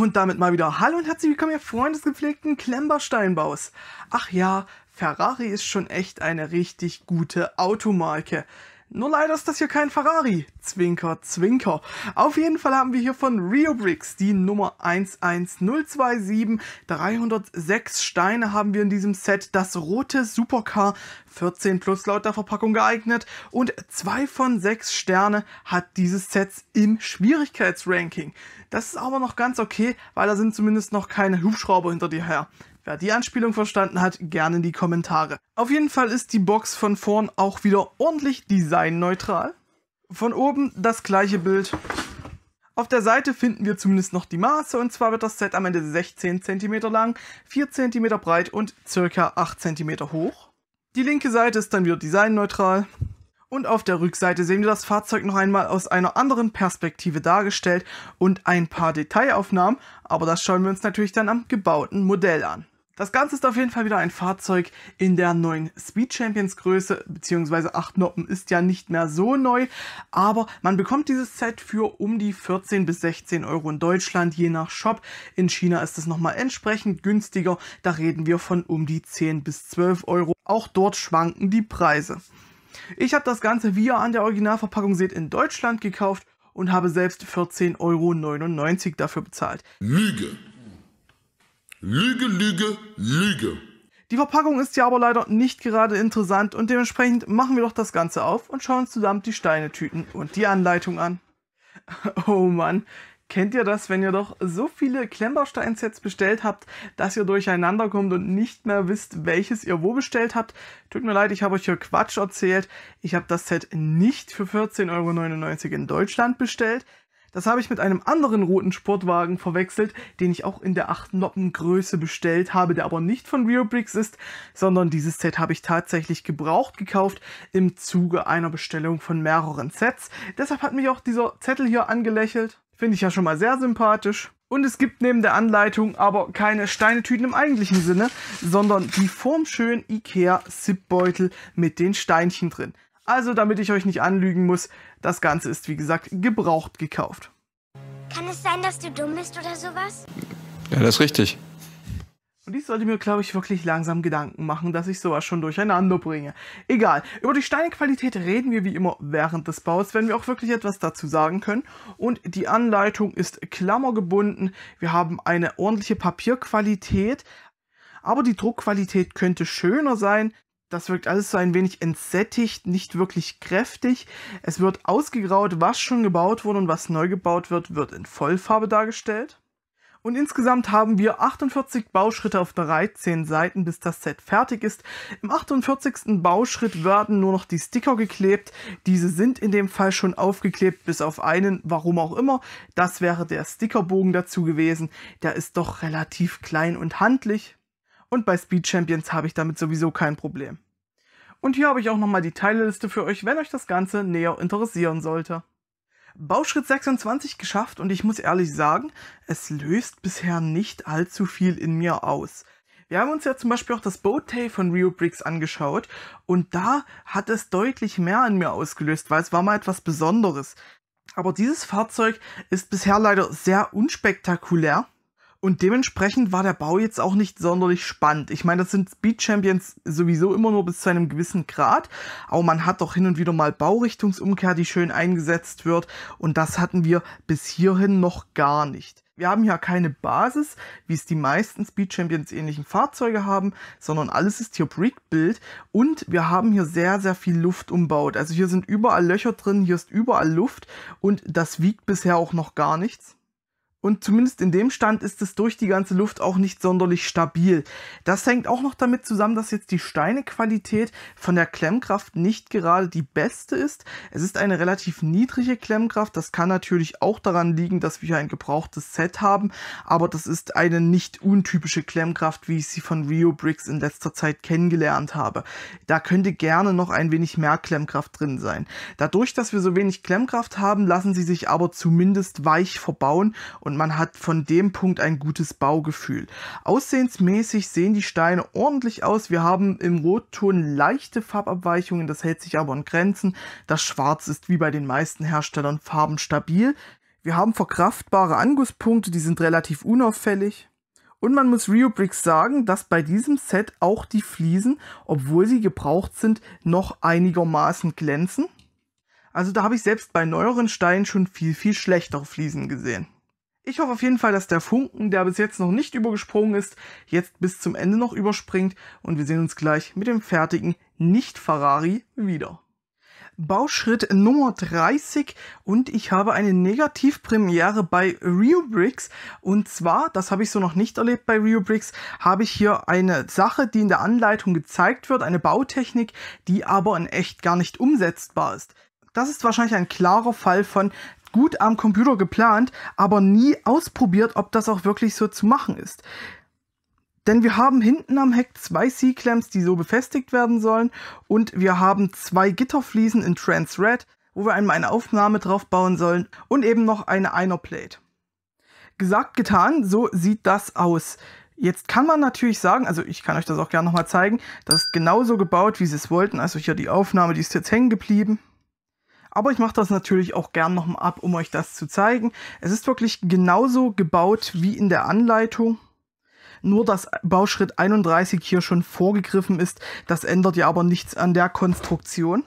Und damit mal wieder Hallo und herzlich willkommen, ihr Freunde des gepflegten klemmbaustein Ach ja, Ferrari ist schon echt eine richtig gute Automarke. Nur leider ist das hier kein Ferrari. Zwinker, zwinker. Auf jeden Fall haben wir hier von Rio Bricks die Nummer 11027. 306 Steine haben wir in diesem Set. Das rote Supercar 14 plus laut der Verpackung geeignet. Und 2 von 6 Sterne hat dieses Set im Schwierigkeitsranking. Das ist aber noch ganz okay, weil da sind zumindest noch keine Hubschrauber hinter dir her. Wer die Anspielung verstanden hat, gerne in die Kommentare. Auf jeden Fall ist die Box von vorn auch wieder ordentlich designneutral. Von oben das gleiche Bild. Auf der Seite finden wir zumindest noch die Maße und zwar wird das Set am Ende 16 cm lang, 4 cm breit und ca. 8 cm hoch. Die linke Seite ist dann wieder designneutral. Und auf der Rückseite sehen wir das Fahrzeug noch einmal aus einer anderen Perspektive dargestellt und ein paar Detailaufnahmen, aber das schauen wir uns natürlich dann am gebauten Modell an. Das Ganze ist auf jeden Fall wieder ein Fahrzeug in der neuen Speed Champions Größe, beziehungsweise 8 Noppen ist ja nicht mehr so neu, aber man bekommt dieses Set für um die 14 bis 16 Euro in Deutschland, je nach Shop. In China ist es nochmal entsprechend günstiger, da reden wir von um die 10 bis 12 Euro. Auch dort schwanken die Preise. Ich habe das Ganze, wie ihr an der Originalverpackung seht, in Deutschland gekauft und habe selbst 14,99 Euro dafür bezahlt. Lüge! Lüge, Lüge, Lüge. Die Verpackung ist ja aber leider nicht gerade interessant und dementsprechend machen wir doch das Ganze auf und schauen uns zusammen die Steinetüten und die Anleitung an. Oh Mann, kennt ihr das, wenn ihr doch so viele Klemmbaustein-Sets bestellt habt, dass ihr durcheinander kommt und nicht mehr wisst, welches ihr wo bestellt habt? Tut mir leid, ich habe euch hier Quatsch erzählt. Ich habe das Set nicht für 14,99 Euro in Deutschland bestellt. Das habe ich mit einem anderen roten Sportwagen verwechselt, den ich auch in der 8 Noppen Größe bestellt habe, der aber nicht von Real Bricks ist, sondern dieses Set habe ich tatsächlich gebraucht gekauft im Zuge einer Bestellung von mehreren Sets. Deshalb hat mich auch dieser Zettel hier angelächelt. Finde ich ja schon mal sehr sympathisch. Und es gibt neben der Anleitung aber keine Steinetüten im eigentlichen Sinne, sondern die formschönen Ikea-Zipbeutel mit den Steinchen drin. Also, damit ich euch nicht anlügen muss, das Ganze ist wie gesagt gebraucht gekauft. Kann es sein, dass du dumm bist oder sowas? Ja, das ist richtig. Und ich sollte mir, glaube ich, wirklich langsam Gedanken machen, dass ich sowas schon durcheinander bringe. Egal, über die Steinequalität reden wir wie immer während des Baus, wenn wir auch wirklich etwas dazu sagen können. Und die Anleitung ist klammergebunden. Wir haben eine ordentliche Papierqualität, aber die Druckqualität könnte schöner sein. Das wirkt alles so ein wenig entsättigt, nicht wirklich kräftig. Es wird ausgegraut, was schon gebaut wurde und was neu gebaut wird, wird in Vollfarbe dargestellt. Und insgesamt haben wir 48 Bauschritte auf 13 Seiten, bis das Set fertig ist. Im 48. Bauschritt werden nur noch die Sticker geklebt. Diese sind in dem Fall schon aufgeklebt, bis auf einen, warum auch immer. Das wäre der Stickerbogen dazu gewesen. Der ist doch relativ klein und handlich. Und bei Speed Champions habe ich damit sowieso kein Problem. Und hier habe ich auch nochmal die Teilliste für euch, wenn euch das Ganze näher interessieren sollte. Bauschritt 26 geschafft und ich muss ehrlich sagen, es löst bisher nicht allzu viel in mir aus. Wir haben uns ja zum Beispiel auch das Boattay von Rio Bricks angeschaut und da hat es deutlich mehr in mir ausgelöst, weil es war mal etwas Besonderes. Aber dieses Fahrzeug ist bisher leider sehr unspektakulär und dementsprechend war der Bau jetzt auch nicht sonderlich spannend. Ich meine, das sind Speed Champions sowieso immer nur bis zu einem gewissen Grad. Aber man hat doch hin und wieder mal Baurichtungsumkehr, die schön eingesetzt wird. Und das hatten wir bis hierhin noch gar nicht. Wir haben hier keine Basis, wie es die meisten Speed Champions ähnlichen Fahrzeuge haben, sondern alles ist hier Brickbuild und wir haben hier sehr, sehr viel Luft umbaut. Also hier sind überall Löcher drin, hier ist überall Luft und das wiegt bisher auch noch gar nichts. Und zumindest in dem Stand ist es durch die ganze Luft auch nicht sonderlich stabil. Das hängt auch noch damit zusammen, dass jetzt die Steinequalität von der Klemmkraft nicht gerade die beste ist. Es ist eine relativ niedrige Klemmkraft. Das kann natürlich auch daran liegen, dass wir hier ein gebrauchtes Set haben. Aber das ist eine nicht untypische Klemmkraft, wie ich sie von Rio Bricks in letzter Zeit kennengelernt habe. Da könnte gerne noch ein wenig mehr Klemmkraft drin sein. Dadurch, dass wir so wenig Klemmkraft haben, lassen sie sich aber zumindest weich verbauen und man hat von dem Punkt ein gutes Baugefühl. Aussehensmäßig sehen die Steine ordentlich aus. Wir haben im Rotton leichte Farbabweichungen, das hält sich aber an Grenzen. Das Schwarz ist wie bei den meisten Herstellern farbenstabil. Wir haben verkraftbare Angusspunkte, die sind relativ unauffällig. Und man muss RioBricks sagen, dass bei diesem Set auch die Fliesen, obwohl sie gebraucht sind, noch einigermaßen glänzen. Also da habe ich selbst bei neueren Steinen schon viel, viel schlechtere Fliesen gesehen. Ich hoffe auf jeden Fall, dass der Funken, der bis jetzt noch nicht übergesprungen ist, jetzt bis zum Ende noch überspringt und wir sehen uns gleich mit dem fertigen Nicht-Ferrari wieder. Bauschritt Nummer 30 und ich habe eine Negativpremiere bei Rio Bricks und zwar, das habe ich so noch nicht erlebt bei Rio Bricks, habe ich hier eine Sache, die in der Anleitung gezeigt wird, eine Bautechnik, die aber in echt gar nicht umsetzbar ist das ist wahrscheinlich ein klarer Fall von, gut am Computer geplant, aber nie ausprobiert, ob das auch wirklich so zu machen ist. Denn wir haben hinten am Heck zwei C-Clamps, die so befestigt werden sollen, und wir haben zwei Gitterfliesen in Trans Red, wo wir einmal eine Aufnahme drauf bauen sollen und eben noch eine Einerplate. Gesagt, getan, so sieht das aus. Jetzt kann man natürlich sagen, also ich kann euch das auch gerne nochmal zeigen, das ist genauso gebaut, wie sie es wollten. Also hier die Aufnahme, die ist jetzt hängen geblieben. Aber ich mache das natürlich auch gern nochmal ab, um euch das zu zeigen. Es ist wirklich genauso gebaut wie in der Anleitung. Nur dass Bauschritt 31 hier schon vorgegriffen ist, das ändert ja aber nichts an der Konstruktion.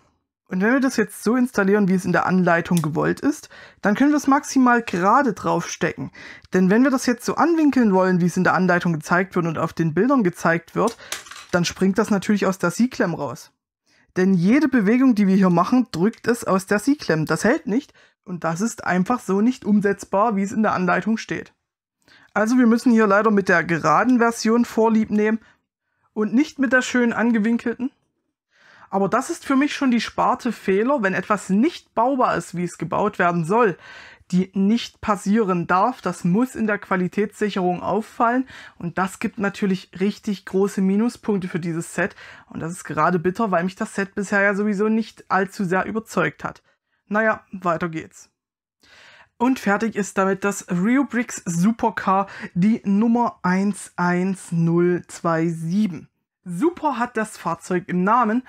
Und wenn wir das jetzt so installieren, wie es in der Anleitung gewollt ist, dann können wir es maximal gerade draufstecken. Denn wenn wir das jetzt so anwinkeln wollen, wie es in der Anleitung gezeigt wird und auf den Bildern gezeigt wird, dann springt das natürlich aus der Sie-Klemm raus. Denn jede Bewegung, die wir hier machen, drückt es aus der C-Clamp. Das hält nicht und das ist einfach so nicht umsetzbar, wie es in der Anleitung steht. Also wir müssen hier leider mit der geraden Version Vorlieb nehmen und nicht mit der schön angewinkelten. Aber das ist für mich schon die Sparte Fehler, wenn etwas nicht baubar ist, wie es gebaut werden soll die nicht passieren darf. Das muss in der Qualitätssicherung auffallen und das gibt natürlich richtig große Minuspunkte für dieses Set und das ist gerade bitter, weil mich das Set bisher ja sowieso nicht allzu sehr überzeugt hat. Naja, weiter geht's. Und fertig ist damit das Rio Bricks Supercar, die Nummer 11027. Super hat das Fahrzeug im Namen,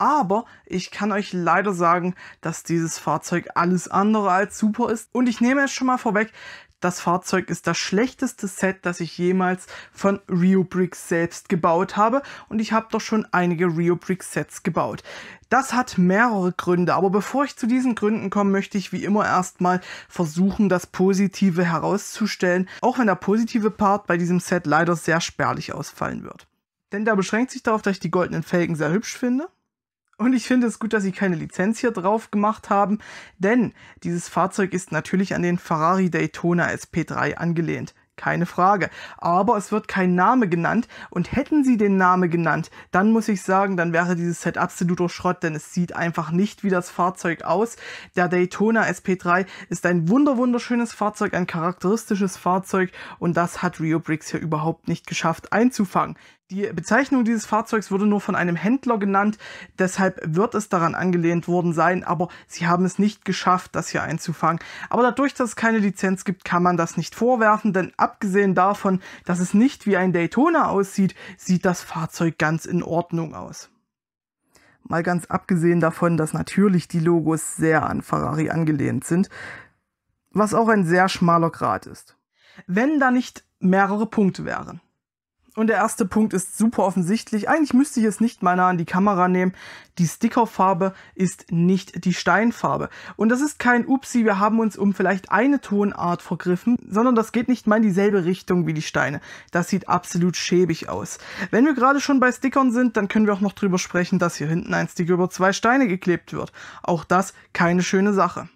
aber ich kann euch leider sagen, dass dieses Fahrzeug alles andere als super ist. Und ich nehme es schon mal vorweg, das Fahrzeug ist das schlechteste Set, das ich jemals von Rio Bricks selbst gebaut habe und ich habe doch schon einige Rio Bricks Sets gebaut. Das hat mehrere Gründe, aber bevor ich zu diesen Gründen komme, möchte ich wie immer erstmal versuchen, das Positive herauszustellen, auch wenn der positive Part bei diesem Set leider sehr spärlich ausfallen wird. Denn der beschränkt sich darauf, dass ich die goldenen Felgen sehr hübsch finde und ich finde es gut, dass sie keine Lizenz hier drauf gemacht haben, denn dieses Fahrzeug ist natürlich an den Ferrari Daytona SP3 angelehnt. Keine Frage. Aber es wird kein Name genannt. Und hätten sie den Namen genannt, dann muss ich sagen, dann wäre dieses Set absoluter Schrott, denn es sieht einfach nicht wie das Fahrzeug aus. Der Daytona SP3 ist ein wunderwunderschönes Fahrzeug, ein charakteristisches Fahrzeug und das hat Rio Bricks hier überhaupt nicht geschafft einzufangen. Die Bezeichnung dieses Fahrzeugs wurde nur von einem Händler genannt, deshalb wird es daran angelehnt worden sein, aber sie haben es nicht geschafft, das hier einzufangen. Aber dadurch, dass es keine Lizenz gibt, kann man das nicht vorwerfen, denn abgesehen davon, dass es nicht wie ein Daytona aussieht, sieht das Fahrzeug ganz in Ordnung aus. Mal ganz abgesehen davon, dass natürlich die Logos sehr an Ferrari angelehnt sind, was auch ein sehr schmaler Grad ist. Wenn da nicht mehrere Punkte wären. Und der erste Punkt ist super offensichtlich. Eigentlich müsste ich es nicht mal nah an die Kamera nehmen. Die Stickerfarbe ist nicht die Steinfarbe. Und das ist kein Upsi, wir haben uns um vielleicht eine Tonart vergriffen, sondern das geht nicht mal in dieselbe Richtung wie die Steine. Das sieht absolut schäbig aus. Wenn wir gerade schon bei Stickern sind, dann können wir auch noch drüber sprechen, dass hier hinten ein Sticker über zwei Steine geklebt wird. Auch das keine schöne Sache.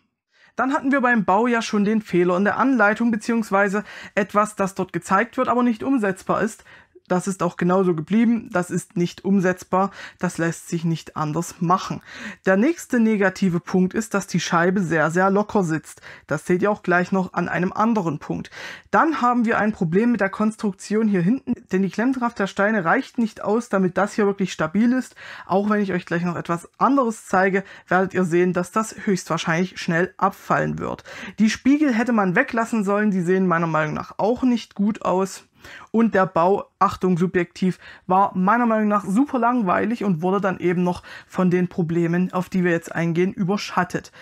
Dann hatten wir beim Bau ja schon den Fehler in der Anleitung bzw. etwas, das dort gezeigt wird, aber nicht umsetzbar ist das ist auch genauso geblieben, das ist nicht umsetzbar, das lässt sich nicht anders machen. Der nächste negative Punkt ist, dass die Scheibe sehr, sehr locker sitzt. Das seht ihr auch gleich noch an einem anderen Punkt. Dann haben wir ein Problem mit der Konstruktion hier hinten, denn die Klemmkraft der Steine reicht nicht aus, damit das hier wirklich stabil ist. Auch wenn ich euch gleich noch etwas anderes zeige, werdet ihr sehen, dass das höchstwahrscheinlich schnell abfallen wird. Die Spiegel hätte man weglassen sollen, die sehen meiner Meinung nach auch nicht gut aus. Und der Bau, Achtung subjektiv, war meiner Meinung nach super langweilig und wurde dann eben noch von den Problemen, auf die wir jetzt eingehen, überschattet.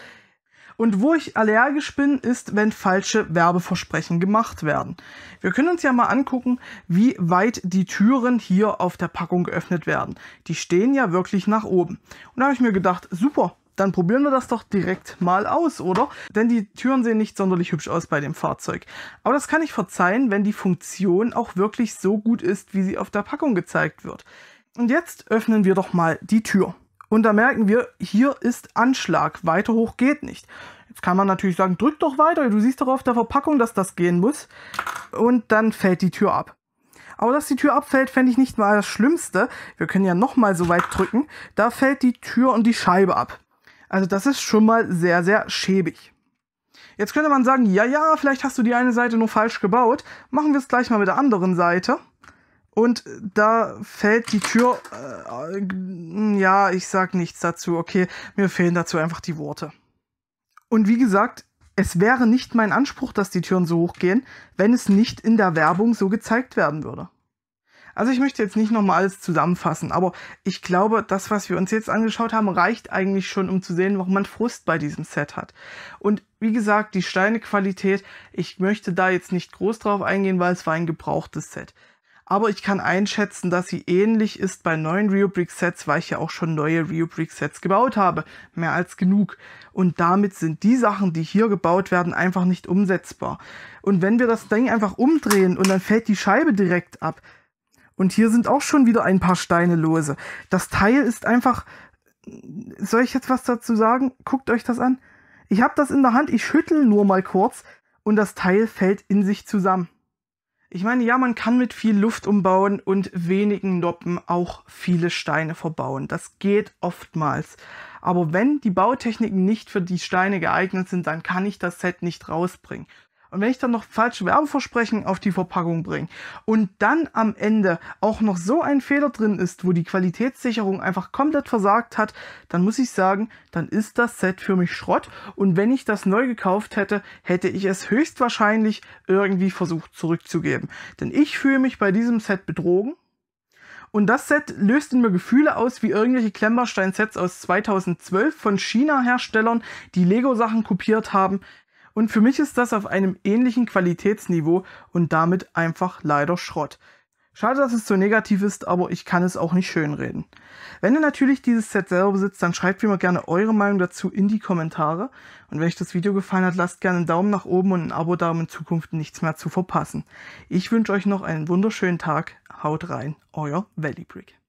Und wo ich allergisch bin, ist, wenn falsche Werbeversprechen gemacht werden. Wir können uns ja mal angucken, wie weit die Türen hier auf der Packung geöffnet werden. Die stehen ja wirklich nach oben. Und da habe ich mir gedacht, super, dann probieren wir das doch direkt mal aus, oder? Denn die Türen sehen nicht sonderlich hübsch aus bei dem Fahrzeug. Aber das kann ich verzeihen, wenn die Funktion auch wirklich so gut ist, wie sie auf der Packung gezeigt wird. Und jetzt öffnen wir doch mal die Tür. Und da merken wir, hier ist Anschlag, weiter hoch geht nicht. Jetzt kann man natürlich sagen, drück doch weiter, du siehst doch auf der Verpackung, dass das gehen muss. Und dann fällt die Tür ab. Aber dass die Tür abfällt, fände ich nicht mal das Schlimmste. Wir können ja nochmal so weit drücken. Da fällt die Tür und die Scheibe ab. Also das ist schon mal sehr, sehr schäbig. Jetzt könnte man sagen, ja, ja, vielleicht hast du die eine Seite nur falsch gebaut. Machen wir es gleich mal mit der anderen Seite. Und da fällt die Tür, äh, ja, ich sag nichts dazu, okay, mir fehlen dazu einfach die Worte. Und wie gesagt, es wäre nicht mein Anspruch, dass die Türen so hoch gehen, wenn es nicht in der Werbung so gezeigt werden würde. Also ich möchte jetzt nicht nochmal alles zusammenfassen, aber ich glaube, das, was wir uns jetzt angeschaut haben, reicht eigentlich schon, um zu sehen, warum man Frust bei diesem Set hat. Und wie gesagt, die Steinequalität, ich möchte da jetzt nicht groß drauf eingehen, weil es war ein gebrauchtes Set. Aber ich kann einschätzen, dass sie ähnlich ist bei neuen RioBrick Sets, weil ich ja auch schon neue RioBrick Sets gebaut habe. Mehr als genug. Und damit sind die Sachen, die hier gebaut werden, einfach nicht umsetzbar. Und wenn wir das Ding einfach umdrehen und dann fällt die Scheibe direkt ab, und hier sind auch schon wieder ein paar Steine lose. Das Teil ist einfach. Soll ich jetzt was dazu sagen? Guckt euch das an. Ich habe das in der Hand, ich schüttel nur mal kurz und das Teil fällt in sich zusammen. Ich meine, ja, man kann mit viel Luft umbauen und wenigen Noppen auch viele Steine verbauen. Das geht oftmals. Aber wenn die Bautechniken nicht für die Steine geeignet sind, dann kann ich das Set nicht rausbringen. Und wenn ich dann noch falsche Werbeversprechen auf die Verpackung bringe und dann am Ende auch noch so ein Fehler drin ist, wo die Qualitätssicherung einfach komplett versagt hat, dann muss ich sagen, dann ist das Set für mich Schrott. Und wenn ich das neu gekauft hätte, hätte ich es höchstwahrscheinlich irgendwie versucht zurückzugeben. Denn ich fühle mich bei diesem Set betrogen. Und das Set löst in mir Gefühle aus wie irgendwelche Klemmbaustein-Sets aus 2012 von China-Herstellern, die Lego-Sachen kopiert haben, und für mich ist das auf einem ähnlichen Qualitätsniveau und damit einfach leider Schrott. Schade, dass es so negativ ist, aber ich kann es auch nicht schönreden. Wenn ihr natürlich dieses Set selber besitzt, dann schreibt mir mal gerne eure Meinung dazu in die Kommentare. Und wenn euch das Video gefallen hat, lasst gerne einen Daumen nach oben und ein Abo da, um in Zukunft nichts mehr zu verpassen. Ich wünsche euch noch einen wunderschönen Tag. Haut rein, euer Valleybrick.